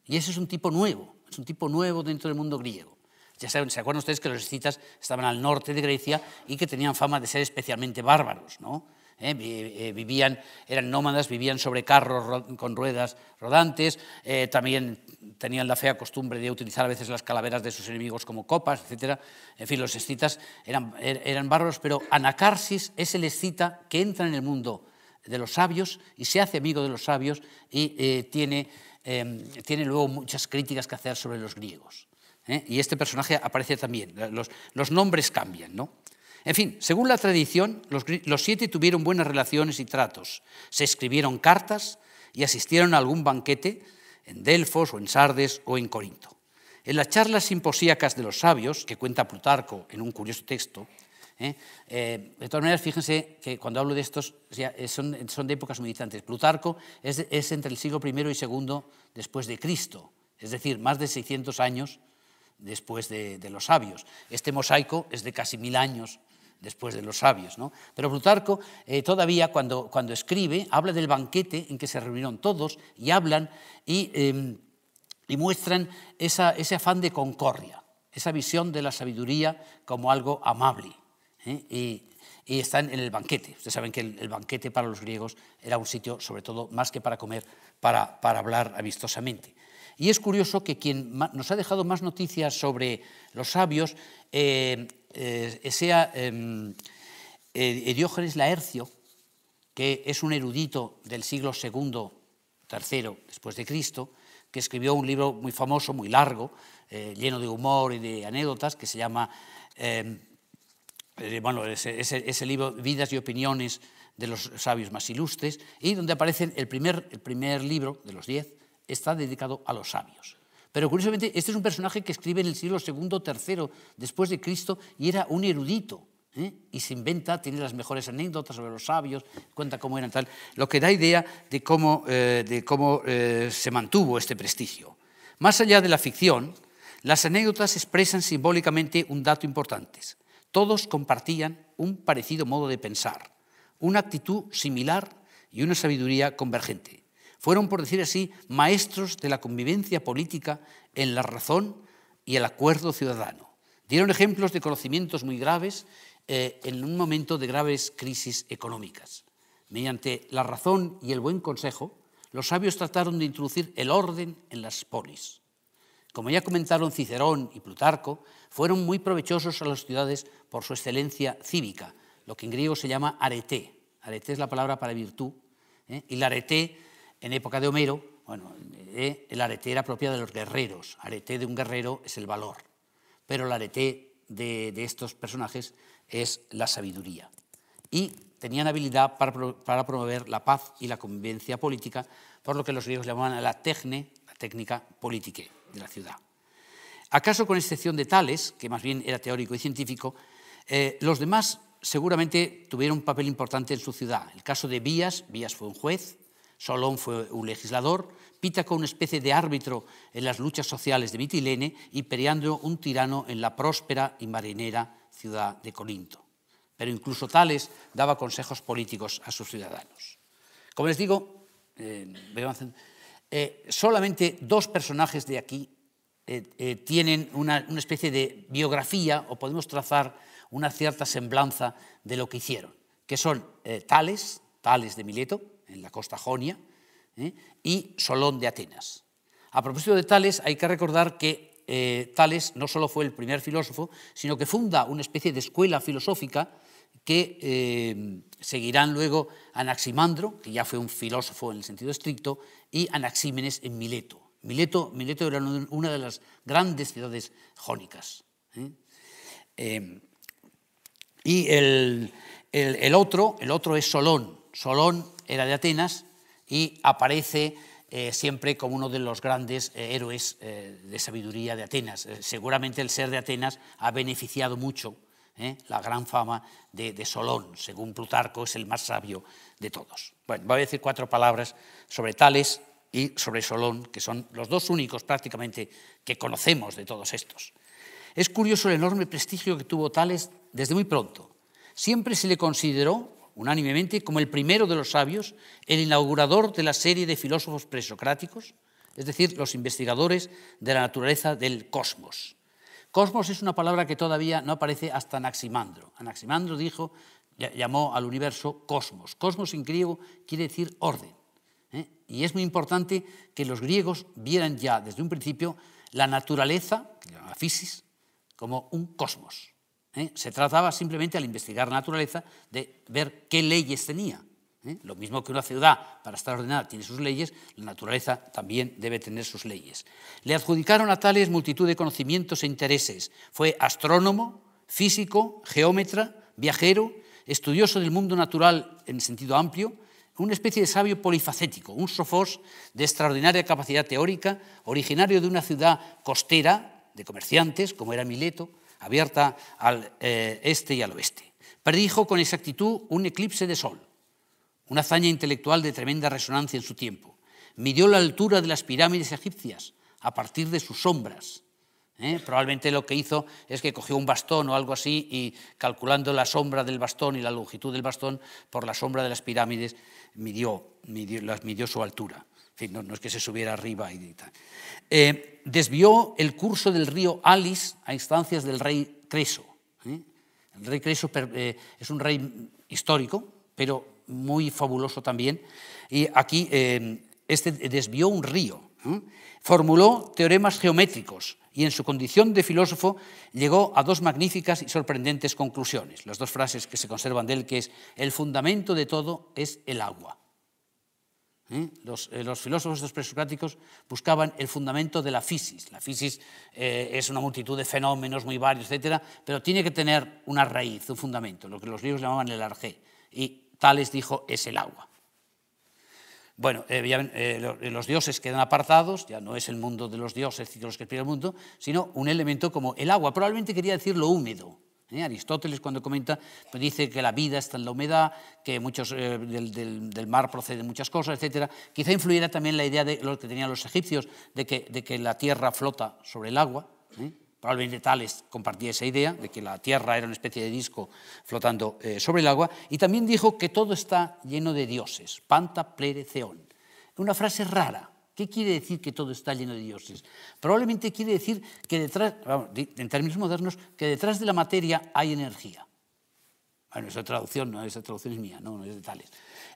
Y ese es un tipo nuevo, es un tipo nuevo dentro del mundo griego. Ya saben, se acuerdan ustedes que los escitas estaban al norte de Grecia y que tenían fama de ser especialmente bárbaros, ¿no? ¿eh? Eh, vivían, eran nómadas, vivían sobre carros con ruedas rodantes, eh, también tenían la fea costumbre de utilizar a veces las calaveras de sus enemigos como copas, etc. En fin, los escitas eran, er, eran bárbaros, pero Anacarsis es el escita que entra en el mundo de los sabios y se hace amigo de los sabios y tiene, em, tiene luego muchas críticas que hacer sobre los griegos. Y este personaje aparece también, los, los nombres cambian, ¿no? En fin, según la tradición, los, siete tuvieron buenas relaciones y tratos. Se escribieron cartas y asistieron a algún banquete en Delfos o en Sardes o en Corinto. En las charlas simposíacas de los sabios, que cuenta Plutarco en un curioso texto, ¿eh? Eh, de todas maneras, fíjense que cuando hablo de estos eh, son, de épocas muy Plutarco es, entre el siglo I y II después de Cristo, es decir, más de 600 años después de, de los sabios. Este mosaico es de casi mil años después de los sabios. ¿no? Pero Plutarco eh, todavía cuando, cuando escribe habla del banquete en que se reunieron todos y hablan y, em, muestran ese afán de concordia, esa visión de la sabiduría como algo amable. ¿eh? Y, están en el banquete. Ustedes saben que el, banquete para los griegos era un sitio, sobre todo, más que para comer, para, para hablar amistosamente. Y es curioso que quien nos ha dejado más noticias sobre los sabios eh, eh, sea em, eh, Diógenes Laercio, que es un erudito del siglo II, III después de Cristo, que escribió un libro muy famoso, muy largo, lleno de humor y de anécdotas, que se llama, em, bueno, ese, libro Vidas y Opiniones de los sabios más ilustres, y donde aparece el el primer libro de los diez, está dedicado a los sabios. Pero curiosamente, este es un personaje que escribe en el siglo II, III después de Cristo y era un erudito. ¿eh? Y se inventa, tiene las mejores anécdotas sobre los sabios, cuenta cómo eran tal. Lo que da idea de cómo, eh, de cómo eh, se mantuvo este prestigio. Más allá de la ficción, las anécdotas expresan simbólicamente un dato importante. Todos compartían un parecido modo de pensar, una actitud similar y una sabiduría convergente fueron, por decir así, maestros de la convivencia política en la razón y el acuerdo ciudadano. Dieron ejemplos de conocimientos muy graves eh, en un momento de graves crisis económicas. Mediante la razón y el buen consejo, los sabios trataron de introducir el orden en las polis. Como ya comentaron Cicerón y Plutarco, fueron muy provechosos a las ciudades por su excelencia cívica, lo que en griego se llama areté. Areté es la palabra para virtud, ¿eh? y la areté en época de Homero, bueno, eh, el arete era propia de los guerreros. Arete de un guerrero es el valor, pero el arete de, estos personajes es la sabiduría. Y tenían habilidad para, promover la paz y la convivencia política, por lo que los griegos llamaban la tecne, la técnica política de la ciudad. ¿Acaso con excepción de Tales, que más bien era teórico y científico, eh, los demás seguramente tuvieron un papel importante en su ciudad? El caso de Vías, Vías fue un juez, Solón fue un legislador, Pítaco una especie de árbitro en las luchas sociales de Mitilene y Periandro un tirano en la próspera y marinera ciudad de Corinto. Pero incluso Tales daba consejos políticos a sus ciudadanos. Como les digo, eh, eh, solamente dos personajes de aquí eh, tienen una, una especie de biografía o podemos trazar una cierta semblanza de lo que hicieron, que son Tales, Tales de Mileto, en la costa jonia, ¿eh? y Solón de Atenas. A propósito de Tales, hay que recordar que eh, Tales no solo fue el primer filósofo, sino que funda una especie de escuela filosófica que eh, seguirán luego Anaximandro, que ya fue un filósofo en el sentido estricto, y Anaxímenes en Mileto. Mileto, Mileto era una de las grandes ciudades jónicas. y el, otro, el otro es Solón, Solón era de Atenas y aparece eh, siempre como uno de los grandes eh, héroes eh, de sabiduría de Atenas. seguramente el ser de Atenas ha beneficiado mucho la gran fama de, de, Solón. Según Plutarco, es el más sabio de todos. Bueno, voy a decir cuatro palabras sobre Tales y sobre Solón, que son los dos únicos prácticamente que conocemos de todos estos. Es curioso el enorme prestigio que tuvo Tales desde muy pronto. Siempre se le consideró unánimemente como el primero de los sabios, el inaugurador de la serie de filósofos presocráticos, es decir, los investigadores de la naturaleza del cosmos. Cosmos es una palabra que todavía no aparece hasta Anaximandro. Anaximandro dijo, llamó al universo cosmos. Cosmos en griego quiere decir orden. ¿eh? Y es muy importante que los griegos vieran ya desde un principio la naturaleza, la física, como un cosmos. ¿eh? se trataba simplemente al investigar la naturaleza de ver qué leyes tenía. ¿eh? Lo mismo que una ciudad, para estar ordenada, tiene sus leyes, la naturaleza también debe tener sus leyes. Le adjudicaron a Tales multitud de conocimientos e intereses. Fue astrónomo, físico, geómetra, viajero, estudioso del mundo natural en sentido amplio, una especie de sabio polifacético, un sofós de extraordinaria capacidad teórica, originario de una ciudad costera de comerciantes, como era Mileto, abierta al eh, este y al oeste. Predijo con exactitud un eclipse de sol, una hazaña intelectual de tremenda resonancia en su tiempo. Midió la altura de las pirámides egipcias a partir de sus sombras. ¿eh? Probablemente lo que hizo es que cogió un bastón o algo así y calculando la sombra del bastón y la longitud del bastón por la sombra de las pirámides midió su altura no, es que se subiera arriba. Y tal. Eh, desvió el curso del río Alis a instancias del rey Creso. ¿eh? El rey Creso eh, es un rey histórico, pero muy fabuloso también. Y aquí este desvió un río. Formuló teoremas geométricos y en su condición de filósofo llegó a dos magníficas y sorprendentes conclusiones. Las dos frases que se conservan de él, que es el fundamento de todo es el agua ¿eh? Eh, los, filósofos los presocráticos buscaban el fundamento de la fisis. La fisis eh, es una multitud de fenómenos muy varios, etcétera, pero tiene que tener una raíz, un fundamento, lo que los griegos llamaban el arjé. Y Tales dijo es el agua. Bueno, los dioses quedan apartados, ya no es el mundo de los dioses y los que explica el mundo, sino un elemento como el agua. Probablemente quería decir lo húmedo, ¿eh? Aristóteles cuando comenta pues dice que la vida está en la humedad, que muchos, eh, del, mar proceden muchas cosas, etc. Quizá influyera también la idea de lo que tenían los egipcios, de que, la tierra flota sobre el agua. ¿eh? Probablemente Tales compartía esa idea de que la tierra era una especie de disco flotando sobre el agua. Y también dijo que todo está lleno de dioses, panta plere Una frase rara, ¿Qué quiere decir que todo está lleno de dioses? Probablemente quiere decir que detrás, vamos, en términos modernos, que detrás de la materia hay energía. Bueno, esa traducción, no, esa traducción es mía, no, no es de Tales.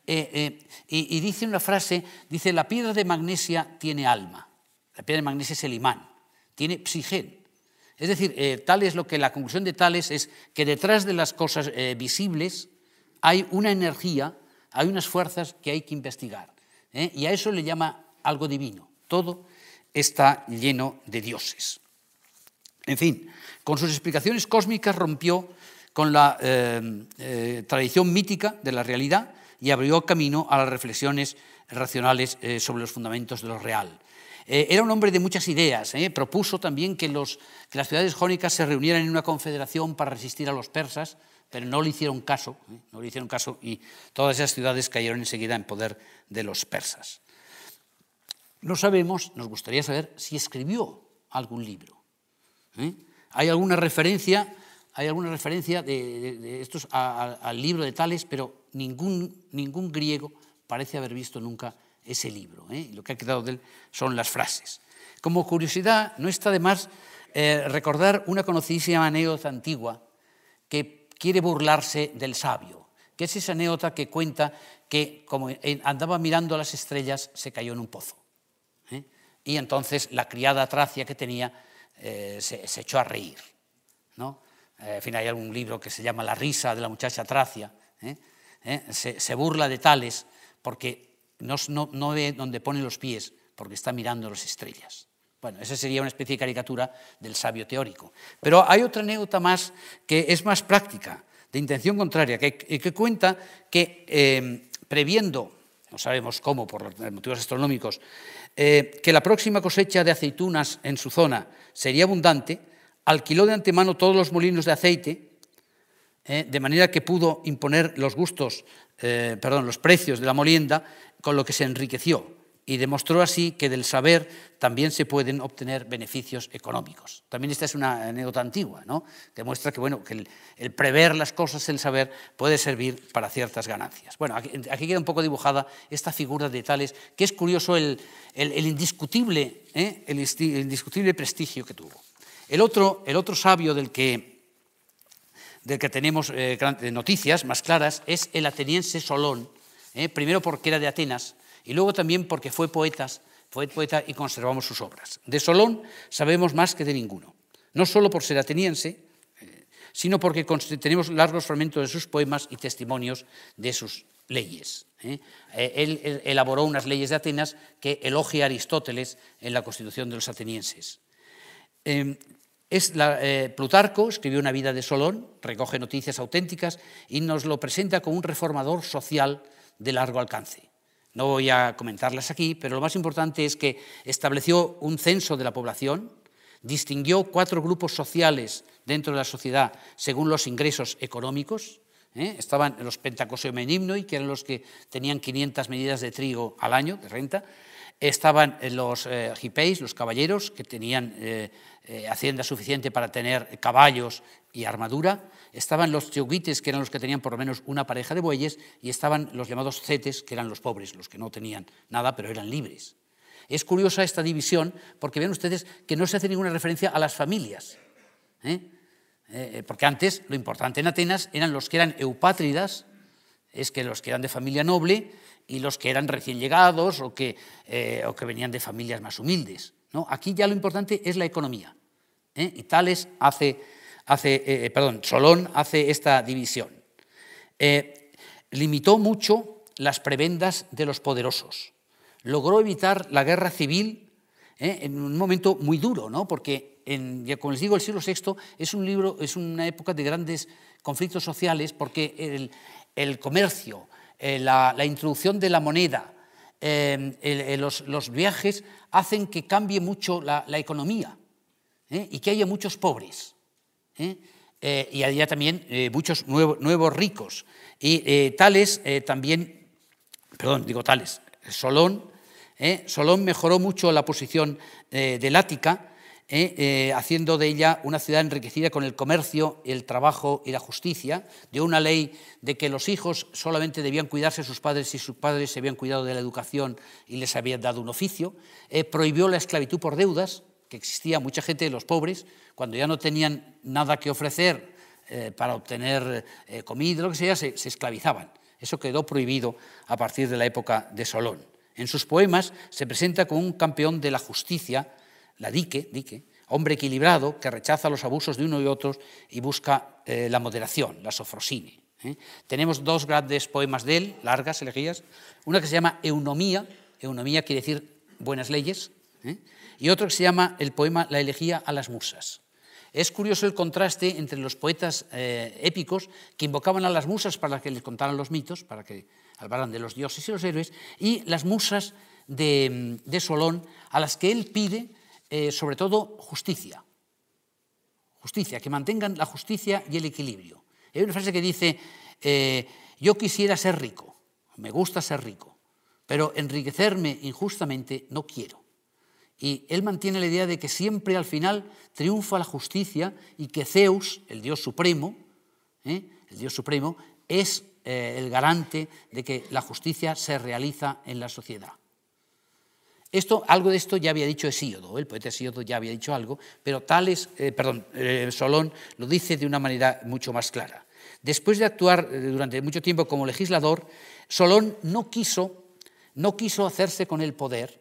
Eh, eh, y, dice una frase, dice, la piedra de magnesia tiene alma. La piedra de magnesia es el imán, tiene psigen. Es decir, eh, es lo que la conclusión de Tales es que detrás de las cosas eh, visibles hay una energía, hay unas fuerzas que hay que investigar. Y a eso le llama algo divino. Todo está lleno de dioses. En fin, con sus explicaciones cósmicas rompió con la eh, eh, tradición mítica de la realidad y abrió camino a las reflexiones racionales eh, sobre los fundamentos de lo real. era un hombre de muchas ideas. Propuso también que, las ciudades jónicas se reunieran en una confederación para resistir a los persas, pero no le hicieron caso, no le hicieron caso y todas esas ciudades cayeron enseguida en poder de los persas. No sabemos, nos gustaría saber si escribió algún libro. ¿eh? Hay alguna referencia, hay alguna referencia de, estos al libro de Tales, pero ningún, griego parece haber visto nunca ese libro. ¿eh? Lo que ha quedado de él son las frases. Como curiosidad, no está de más eh, recordar una conocidísima anécdota antigua que quiere burlarse del sabio, que es esa anécdota que cuenta que como andaba mirando a las estrellas se cayó en un pozo y entonces la criada tracia que tenía eh, se, echó a reír. ¿no? Eh, en fin, hay algún libro que se llama La risa de la muchacha tracia. ¿eh? Se, burla de tales porque no, ve dónde pone los pies porque está mirando las estrellas. Bueno, esa sería una especie de caricatura del sabio teórico. Pero hay otra anécdota más que es más práctica, de intención contraria, que cuenta que previendo, no sabemos cómo por motivos astronómicos, eh, que la próxima cosecha de aceitunas en su zona sería abundante, alquiló de antemano todos los molinos de aceite, eh, de manera que pudo imponer los gustos, eh, perdón, los precios de la molienda, con lo que se enriqueció y demostró así que del saber también se pueden obtener beneficios económicos. También esta es una anécdota antigua, ¿no? Demuestra que, bueno, que el, prever las cosas, el saber, puede servir para ciertas ganancias. Bueno, aquí, queda un poco dibujada esta figura de Tales, que es curioso el, indiscutible, ¿eh? el indiscutible prestigio que tuvo. El otro, el otro sabio del que, del que tenemos eh, eh, noticias más claras es el ateniense Solón, primero porque era de Atenas, y luego también porque fue poeta, y conservamos sus obras. De Solón sabemos más que de ninguno, no solo por ser ateniense, eh, sino porque tenemos largos fragmentos de sus poemas y testimonios de sus leyes. ¿eh? Eh, él elaboró unas leyes de Atenas que elogia a Aristóteles en la Constitución de los atenienses. Em, es Plutarco escribió una vida de Solón, recoge noticias auténticas y nos lo presenta como un reformador social de largo alcance. No voy a comentarlas aquí, pero lo más importante es que estableció un censo de la población, distinguió cuatro grupos sociales dentro de la sociedad según los ingresos económicos. ¿eh? Estaban los y que eran los que tenían 500 medidas de trigo al año de renta. Estaban eh, los eh, los caballeros, que tenían eh, hacienda suficiente para tener caballos y armadura estaban los teuguites, que eran los que tenían por lo menos una pareja de bueyes, y estaban los llamados cetes, que eran los pobres, los que no tenían nada, pero eran libres. Es curiosa esta división porque vean ustedes que no se hace ninguna referencia a las familias. ¿eh? Eh, eh, porque antes lo importante en Atenas eran los que eran eupátridas, es que los que eran de familia noble y los que eran recién llegados o que, o que venían de familias más humildes. ¿no? Aquí ya lo importante es la economía. Y Tales hace hace, eh, eh, perdón, Solón hace esta división. Eh, limitó mucho las prebendas de los poderosos. Logró evitar la guerra civil en un momento muy duro, ¿no? porque, ya como les digo, el siglo VI es, un libro, es una época de grandes conflictos sociales porque el, comercio, la, introducción de la moneda, los, viajes hacen que cambie mucho la economía y que haya muchos pobres. ¿eh? Eh, y había también eh, muchos nuevos ricos. Y Tales también, perdón, digo Tales, Solón, Solón mejoró mucho la posición de Lática, haciendo de ella una ciudad enriquecida con el comercio, el trabajo y la justicia. Dio una ley de que los hijos solamente debían cuidarse sus padres si sus padres se habían cuidado de la educación y les habían dado un oficio. prohibió la esclavitud por deudas, que existía mucha gente de los pobres, cuando ya no tenían nada que ofrecer eh, para obtener eh, comida, lo que sea, se, esclavizaban. Eso quedó prohibido a partir de la época de Solón. En sus poemas se presenta como un campeón de la justicia, la dique, dique hombre equilibrado que rechaza los abusos de uno y otros y busca eh, la moderación, la sofrosine. ¿eh? Tenemos dos grandes poemas de él, largas elegías, una que se llama Eunomía, Eunomía quiere decir buenas leyes, y otro que se llama el poema La elegía a las musas. Es curioso el contraste entre los poetas eh, épicos que invocaban a las musas para que les contaran los mitos, para que hablaran de los dioses y los héroes, y las musas de, Solón, a las que él pide eh, sobre todo justicia. Justicia, que mantengan la justicia y el equilibrio. Hay una frase que dice, eh, yo quisiera ser rico, me gusta ser rico, pero enriquecerme injustamente no quiero. Y él mantiene la idea de que siempre al final triunfa la justicia y que Zeus, el Dios supremo, ¿eh? el Dios supremo, es eh, el garante de que la justicia se realiza en la sociedad. Esto, algo de esto ya había dicho Hesíodo, el poeta Hesíodo ya había dicho algo, pero Tales, eh, perdón, Solón lo dice de una manera mucho más clara. Después de actuar durante mucho tiempo como legislador, Solón no quiso, no quiso hacerse con el poder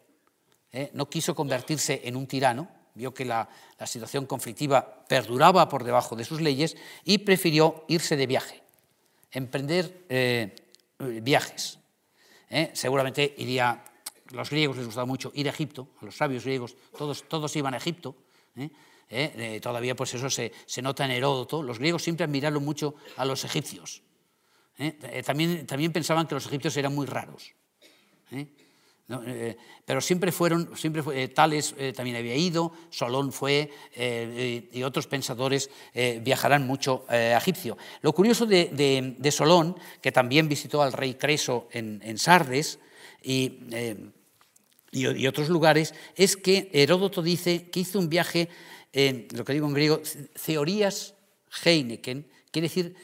¿eh? no quiso convertirse en un tirano, vio que la, situación conflictiva perduraba por debajo de sus leyes y prefirió irse de viaje, emprender eh, viajes. ¿eh? seguramente iría, los griegos les gustaba mucho ir a Egipto, a los sabios griegos, todos, iban a Egipto. todavía pues eso se, nota en Heródoto, los griegos siempre admiraron mucho a los egipcios. también pensaban que los egipcios eran muy raros. Eh, eh, pero siempre fueron, siempre eh, Tales también había ido, Solón fue, y otros pensadores viajarán mucho a Egipcio. Lo curioso de, Solón, que también visitó al rey Creso en, Sardes y, otros lugares, es que Heródoto dice que hizo un viaje, lo que digo en griego, teorías Heineken, quiere decir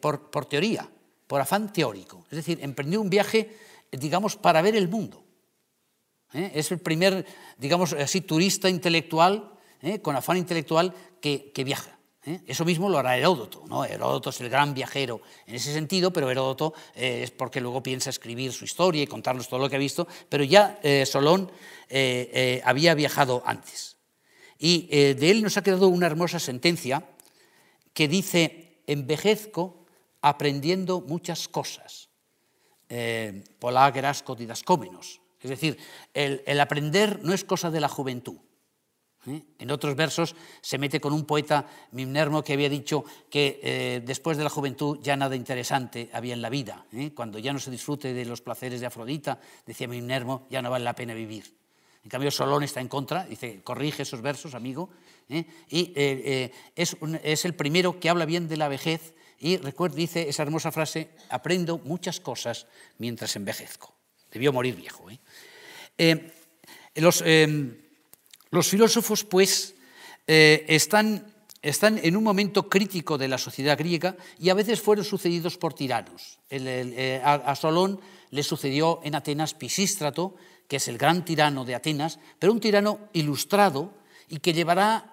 por teoría, por afán teórico. Es decir, emprendió un viaje digamos, para ver el mundo. ¿eh? Es el primer, digamos así, turista intelectual, ¿eh? con afán intelectual, que, viaja. ¿eh? Eso mismo lo hará Heródoto. ¿no? Heródoto es el gran viajero en ese sentido, pero Heródoto es porque luego piensa escribir su historia y contarnos todo lo que ha visto, pero ya Solón había viajado antes. Y de él nos ha quedado una hermosa sentencia que dice, envejezco aprendiendo muchas cosas. polá, grasco es decir, el, aprender no es cosa de la juventud. ¿eh? En otros versos se mete con un poeta Mimnermo que había dicho que eh, después de la juventud ya nada interesante había en la vida. ¿eh? Cuando ya no se disfrute de los placeres de Afrodita, decía Mimnermo, ya no vale la pena vivir. En cambio, Solón está en contra, dice, corrige esos versos, amigo. Y es, el primero que habla bien de la vejez y recuerda, dice esa hermosa frase, aprendo muchas cosas mientras envejezco. Debió morir viejo. Eh, eh, los, filósofos, pues, eh, están, en un momento crítico de la sociedad griega y a veces fueron sucedidos por tiranos. a, Solón le sucedió en Atenas Pisístrato, que es el gran tirano de Atenas, pero un tirano ilustrado y que llevará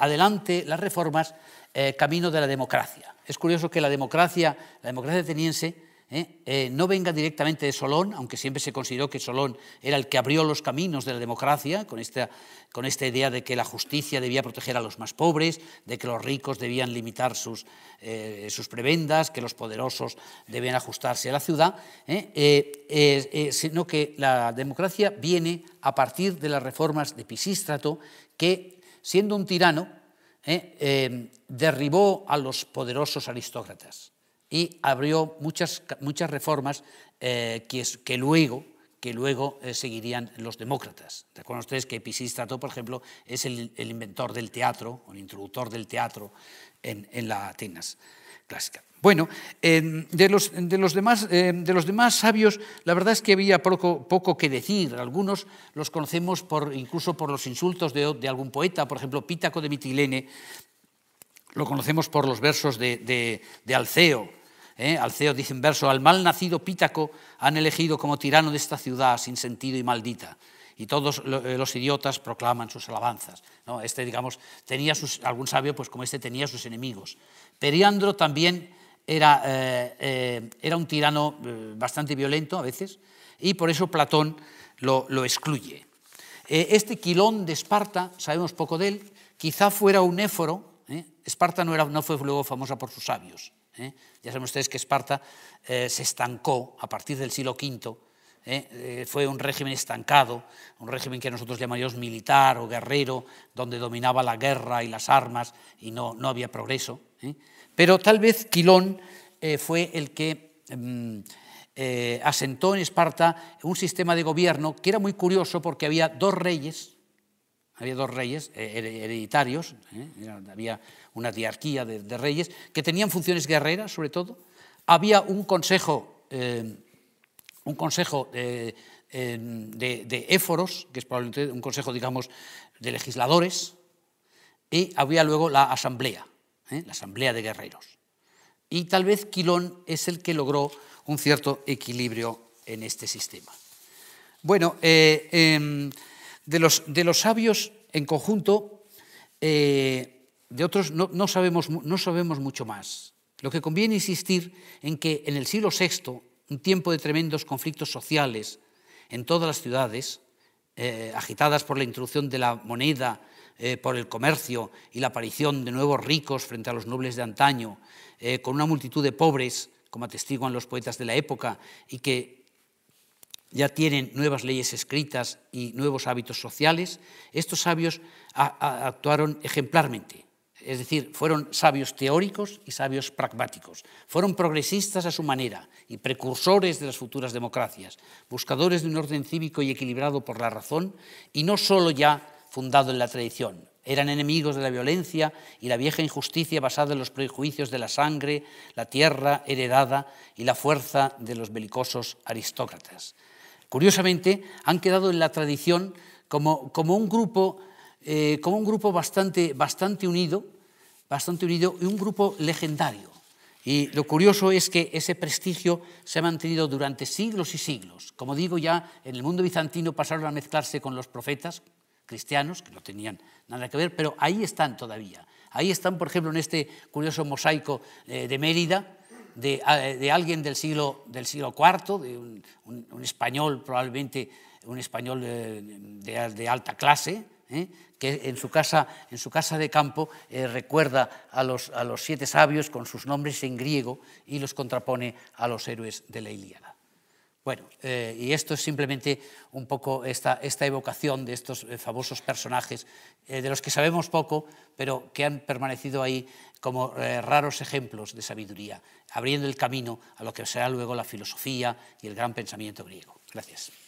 adelante las reformas camino de la democracia. Es curioso que la democracia, la democracia ateniense, ¿eh? Eh, no venga directamente de Solón, aunque siempre se consideró que Solón era el que abrió los caminos de la democracia, con esta, idea de que la justicia debía proteger a los más pobres, de que los ricos debían limitar sus, eh, sus prebendas, que los poderosos debían ajustarse a la ciudad, sino que la democracia viene a partir de las reformas de Pisístrato, que siendo un tirano, derribó a los poderosos aristócratas y abrió muchas, muchas reformas eh, que, luego, que luego eh, seguirían los demócratas. acuerdo ustedes que Pisístrato, por ejemplo, es el, inventor del teatro, el introductor del teatro en, la Atenas clásica. Bueno, em, de, los, demás, em, de, los, demás, sabios, la verdad es que había poco, poco, que decir. Algunos los conocemos por, incluso por los insultos de, de algún poeta, por ejemplo, Pítaco de Mitilene, lo conocemos por los versos de, Alceo, ¿eh? Alceo dice en verso, al mal nacido Pítaco han elegido como tirano de esta ciudad sin sentido y maldita. Y todos eh, los idiotas proclaman sus alabanzas. Este, digamos, tenía algún sabio, pues como este, tenía sus enemigos. Periandro también era, eh, era un tirano bastante violento a veces, y por eso Platón lo, excluye. este Quilón de Esparta, sabemos poco de él, quizá fuera un éforo, Esparta no, era, no fue luego famosa por sus sabios, ¿eh? Ya saben ustedes que Esparta eh, se estancó a partir del siglo V, ¿eh? fue un régimen estancado, un régimen que nosotros llamaríamos militar o guerrero, donde dominaba la guerra y las armas y no, no había progreso. Pero tal vez Quilón fue el que... Mm, asentó en Esparta un sistema de gobierno que era muy curioso porque había dos reyes, había dos reyes eh, hereditarios, eh, había una diarquía de, reyes que tenían funciones guerreras, sobre todo. Había un consejo, eh, un consejo em, de, éforos, que es probablemente un consejo, digamos, de legisladores. Y había luego la asamblea, la asamblea de guerreros. Y tal vez Quilón es el que logró un cierto equilibrio en este sistema. Bueno, em, de los, de los sabios en conjunto, eh, de otros no, sabemos, no sabemos mucho más. Lo que conviene insistir en que en el siglo VI, un tiempo de tremendos conflictos sociales en todas las ciudades, eh, agitadas por la introducción de la moneda, eh, por el comercio y la aparición de nuevos ricos frente a los nobles de antaño, con una multitud de pobres, como atestiguan los poetas de la época, y que ya tienen nuevas leyes escritas y nuevos hábitos sociales, estos sabios actuaron ejemplarmente. Es decir, fueron sabios teóricos y sabios pragmáticos. Fueron progresistas a su manera y precursores de las futuras democracias, buscadores de un orden cívico y equilibrado por la razón y no solo ya fundado en la tradición. Eran enemigos de la violencia y la vieja injusticia basada en los prejuicios de la sangre, la tierra heredada y la fuerza de los belicosos aristócratas. Curiosamente, han quedado en la tradición como, un, grupo, eh, como un grupo bastante, bastante unido, bastante unido y un grupo legendario. Y lo curioso es que ese prestigio se ha mantenido durante siglos y siglos. Como digo, ya en el mundo bizantino pasaron a mezclarse con los profetas cristianos, que no tenían nada que ver, pero ahí están todavía. Ahí están, por ejemplo, en este curioso mosaico eh, de Mérida, Ah, eh, de, alguien del siglo, del siglo IV, de un, español, probablemente un español de, alta clase, ¿eh? que en su casa, en su casa de campo eh, recuerda a los, a los siete sabios con sus nombres en griego y los contrapone a los héroes de la Ilíada. Bueno, y esto es simplemente un poco esta, esta evocación de estos famosos personajes, de los que sabemos poco, pero que han permanecido ahí como eh, raros ejemplos de sabiduría, abriendo el camino a lo que será luego la filosofía y el gran pensamiento griego. Gracias.